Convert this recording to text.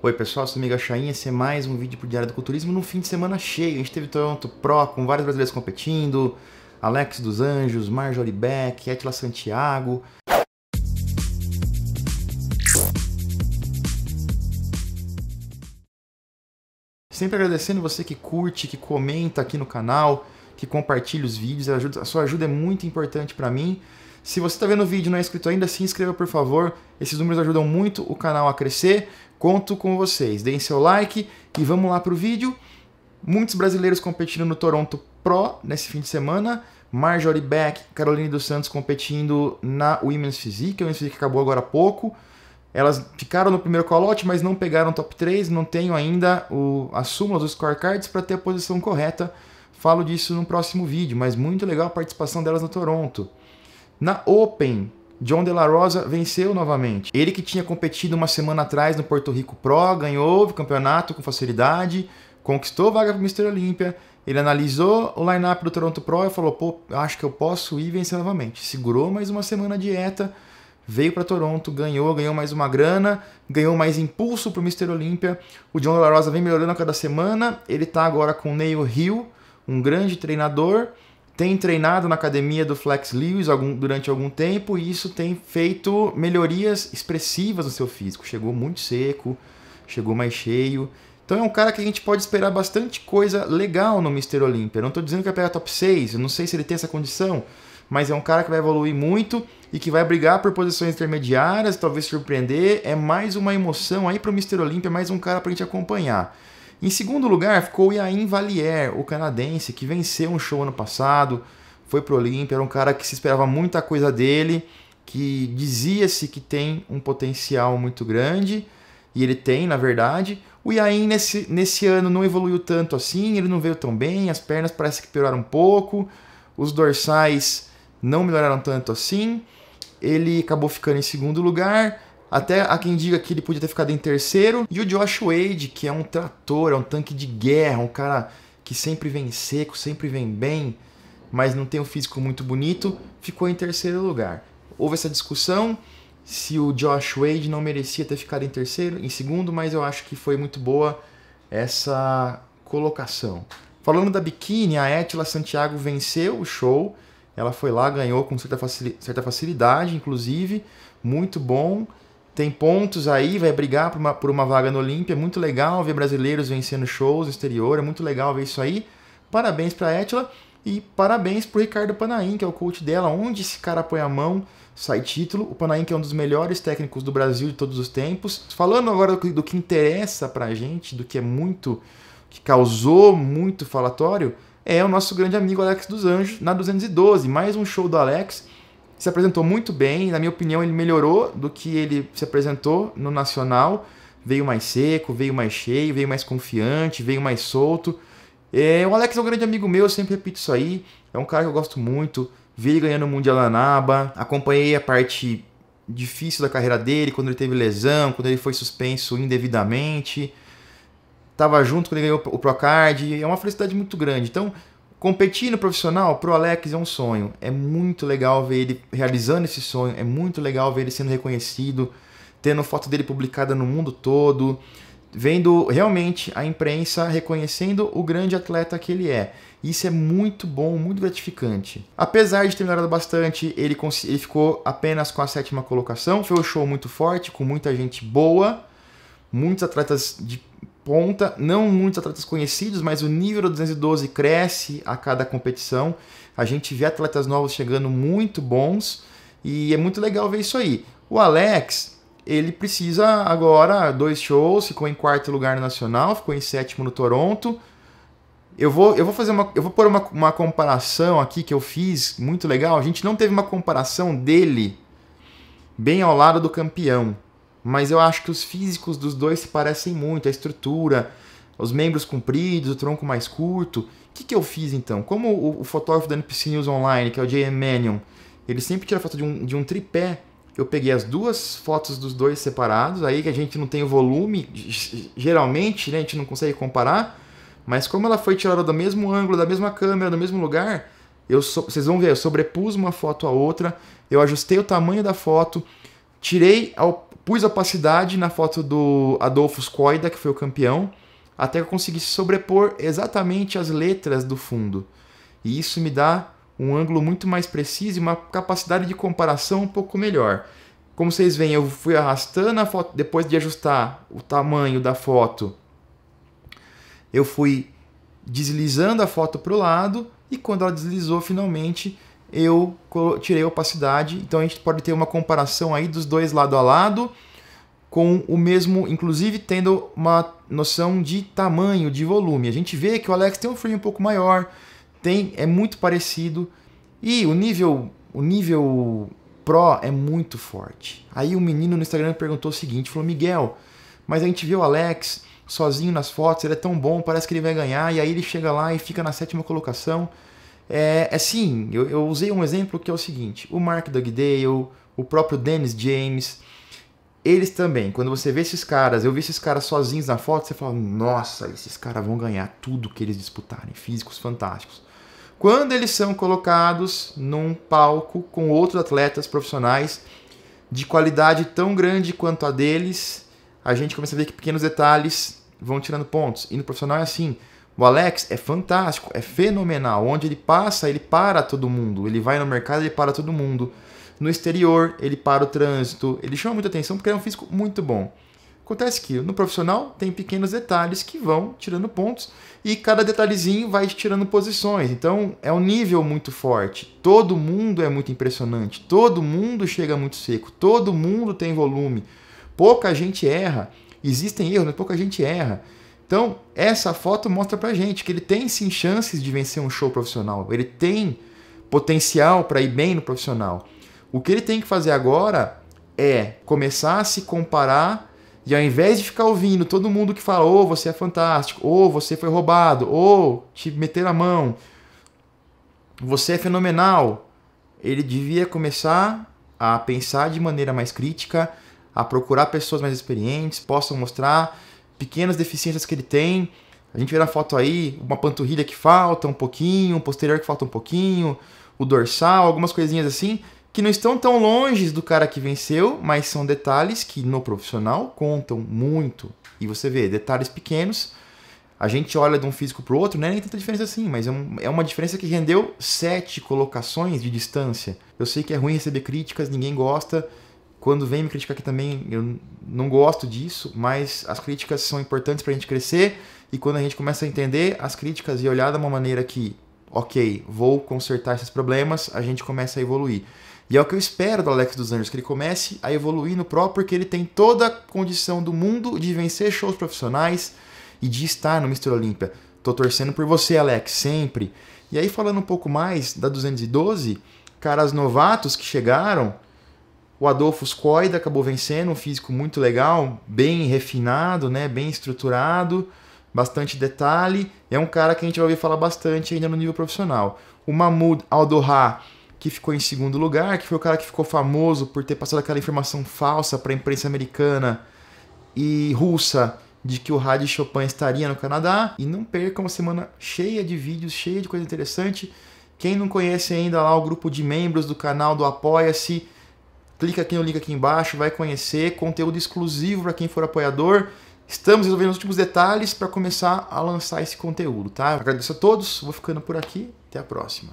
Oi pessoal, sou o amigo Chain, esse é mais um vídeo pro Diário do Culturismo num fim de semana cheio. A gente teve Toronto Pro com vários brasileiros competindo, Alex dos Anjos, Marjorie Beck, Etla Santiago. Sempre agradecendo você que curte, que comenta aqui no canal, que compartilha os vídeos, a sua ajuda é muito importante para mim. Se você está vendo o vídeo e não é inscrito ainda, se inscreva por favor. Esses números ajudam muito o canal a crescer. Conto com vocês. Deem seu like e vamos lá para o vídeo. Muitos brasileiros competindo no Toronto Pro nesse fim de semana. Marjorie Beck, Caroline dos Santos competindo na Women's Physique. A Women's Physique acabou agora há pouco. Elas ficaram no primeiro colote mas não pegaram top 3. Não tenho ainda o, a súmula dos scorecards para ter a posição correta. Falo disso no próximo vídeo, mas muito legal a participação delas no Toronto. Na Open, John De La Rosa venceu novamente. Ele que tinha competido uma semana atrás no Porto Rico Pro, ganhou o campeonato com facilidade, conquistou vaga para o Mr. Olímpia. Ele analisou o lineup do Toronto Pro e falou: pô, acho que eu posso ir vencer novamente. Segurou mais uma semana a dieta, veio para Toronto, ganhou, ganhou mais uma grana, ganhou mais impulso para o Mr. Olímpia. O John De La Rosa vem melhorando a cada semana. Ele está agora com o Neil Hill, um grande treinador tem treinado na academia do Flex Lewis algum, durante algum tempo e isso tem feito melhorias expressivas no seu físico. Chegou muito seco, chegou mais cheio. Então é um cara que a gente pode esperar bastante coisa legal no Mr. Olympia. não estou dizendo que vai pegar top 6, eu não sei se ele tem essa condição, mas é um cara que vai evoluir muito e que vai brigar por posições intermediárias, talvez surpreender. É mais uma emoção aí para o Mr. Olympia, mais um cara para a gente acompanhar. Em segundo lugar ficou o Iain Valier, o canadense, que venceu um show ano passado, foi pro Olímpia, era um cara que se esperava muita coisa dele, que dizia-se que tem um potencial muito grande, e ele tem, na verdade. O Iain nesse, nesse ano não evoluiu tanto assim, ele não veio tão bem, as pernas parece que pioraram um pouco, os dorsais não melhoraram tanto assim, ele acabou ficando em segundo lugar, até há quem diga que ele podia ter ficado em terceiro. E o Josh Wade, que é um trator, é um tanque de guerra, um cara que sempre vem seco, sempre vem bem, mas não tem um físico muito bonito, ficou em terceiro lugar. Houve essa discussão se o Josh Wade não merecia ter ficado em terceiro, em segundo, mas eu acho que foi muito boa essa colocação. Falando da biquíni, a Etila Santiago venceu o show. Ela foi lá, ganhou com certa, facilidade, inclusive. Muito bom tem pontos aí, vai brigar por uma, por uma vaga no Olímpia. É muito legal ver brasileiros vencendo shows no exterior, é muito legal ver isso aí. Parabéns para a Etila e parabéns para o Ricardo Panaim, que é o coach dela. Onde esse cara põe a mão, sai título. O Panaim, que é um dos melhores técnicos do Brasil de todos os tempos. Falando agora do, do que interessa para a gente, do que é muito. que causou muito falatório, é o nosso grande amigo Alex dos Anjos na 212. Mais um show do Alex se apresentou muito bem, na minha opinião, ele melhorou do que ele se apresentou no Nacional. Veio mais seco, veio mais cheio, veio mais confiante, veio mais solto. É, o Alex é um grande amigo meu, eu sempre repito isso aí. É um cara que eu gosto muito. Vi ele ganhando o Mundial Anaba, acompanhei a parte difícil da carreira dele, quando ele teve lesão, quando ele foi suspenso indevidamente. Tava junto quando ele ganhou o Procard, é uma felicidade muito grande. Então, Competir no profissional pro Alex é um sonho. É muito legal ver ele realizando esse sonho, é muito legal ver ele sendo reconhecido, tendo foto dele publicada no mundo todo, vendo realmente a imprensa reconhecendo o grande atleta que ele é. Isso é muito bom, muito gratificante. Apesar de ter melhorado bastante, ele, ele ficou apenas com a sétima colocação. Foi um show muito forte, com muita gente boa, muitos atletas de ponta, não muitos atletas conhecidos, mas o nível do 212 cresce a cada competição. A gente vê atletas novos chegando muito bons e é muito legal ver isso aí. O Alex, ele precisa agora dois shows, ficou em quarto lugar no Nacional, ficou em sétimo no Toronto. Eu vou, eu vou fazer uma, eu vou pôr uma, uma comparação aqui que eu fiz, muito legal. A gente não teve uma comparação dele bem ao lado do campeão mas eu acho que os físicos dos dois se parecem muito, a estrutura, os membros compridos, o tronco mais curto. O que, que eu fiz então? Como o, o fotógrafo da NPC News Online, que é o J.M. Mannion, ele sempre tira foto de um, de um tripé, eu peguei as duas fotos dos dois separados, aí que a gente não tem o volume, geralmente né, a gente não consegue comparar, mas como ela foi tirada do mesmo ângulo, da mesma câmera, do mesmo lugar, eu so, vocês vão ver, eu sobrepus uma foto à outra, eu ajustei o tamanho da foto, Tirei, pus opacidade na foto do Adolfo Coida, que foi o campeão, até que eu sobrepor exatamente as letras do fundo. E isso me dá um ângulo muito mais preciso e uma capacidade de comparação um pouco melhor. Como vocês veem, eu fui arrastando a foto, depois de ajustar o tamanho da foto, eu fui deslizando a foto para o lado e quando ela deslizou finalmente, eu tirei a opacidade, então a gente pode ter uma comparação aí dos dois lado a lado, com o mesmo, inclusive tendo uma noção de tamanho, de volume. A gente vê que o Alex tem um frame um pouco maior, tem é muito parecido e o nível, o nível Pro é muito forte. Aí o um menino no Instagram perguntou o seguinte, falou: "Miguel, mas a gente viu o Alex sozinho nas fotos, ele é tão bom, parece que ele vai ganhar". E aí ele chega lá e fica na sétima colocação. É, assim, eu, eu, usei um exemplo que é o seguinte: o Mark Dugdale, o próprio Dennis James, eles também, quando você vê esses caras, eu vi esses caras sozinhos na foto, você fala: nossa, esses caras vão ganhar tudo que eles disputarem, físicos fantásticos. Quando eles são colocados num palco com outros atletas profissionais de qualidade tão grande quanto a deles, a gente começa a ver que pequenos detalhes vão tirando pontos. E no profissional é assim: o Alex é fantástico, é fenomenal. Onde ele passa, ele para todo mundo. Ele vai no mercado, ele para todo mundo. No exterior, ele para o trânsito. Ele chama muita atenção porque é um físico muito bom. Acontece que no profissional tem pequenos detalhes que vão tirando pontos e cada detalhezinho vai tirando posições. Então é um nível muito forte. Todo mundo é muito impressionante, todo mundo chega muito seco, todo mundo tem volume. Pouca gente erra. Existem erros, mas pouca gente erra. Então, essa foto mostra pra gente que ele tem sim chances de vencer um show profissional, ele tem potencial para ir bem no profissional. O que ele tem que fazer agora é começar a se comparar e ao invés de ficar ouvindo todo mundo que fala, ou oh, você é fantástico, ou oh, você foi roubado, ou oh, te meteram a mão, você é fenomenal, ele devia começar a pensar de maneira mais crítica, a procurar pessoas mais experientes, possam mostrar pequenas deficiências que ele tem. A gente vê na foto aí uma panturrilha que falta um pouquinho, um posterior que falta um pouquinho, o dorsal, algumas coisinhas assim, que não estão tão longe do cara que venceu, mas são detalhes que no profissional contam muito. E você vê, detalhes pequenos, a gente olha de um físico para o outro, né? nem tanta diferença assim, mas é, um, é uma diferença que rendeu sete colocações de distância. Eu sei que é ruim receber críticas, ninguém gosta, quando vem me criticar aqui também, eu não gosto disso, mas as críticas são importantes para a gente crescer e quando a gente começa a entender as críticas e olhar de uma maneira que, ok, vou consertar esses problemas, a gente começa a evoluir. E é o que eu espero do Alex dos Anjos, que ele comece a evoluir no próprio, porque ele tem toda a condição do mundo de vencer shows profissionais e de estar no Mister Olímpia. Tô torcendo por você, Alex, sempre. E aí, falando um pouco mais da 212, caras novatos que chegaram, o Adolfo Scoida acabou vencendo, um físico muito legal, bem refinado, né, bem estruturado, bastante detalhe. É um cara que a gente vai ouvir falar bastante ainda no nível profissional. O Mahmoud Aldoha, que ficou em segundo lugar, que foi o cara que ficou famoso por ter passado aquela informação falsa para a imprensa americana e russa de que o Rádio Chopin estaria no Canadá. E não percam uma semana cheia de vídeos, cheia de coisa interessante. Quem não conhece ainda lá o grupo de membros do canal do Apoia-se, clica aqui no link aqui embaixo, vai conhecer conteúdo exclusivo para quem for apoiador. Estamos resolvendo os últimos detalhes para começar a lançar esse conteúdo, tá? Agradeço a todos, vou ficando por aqui, até a próxima.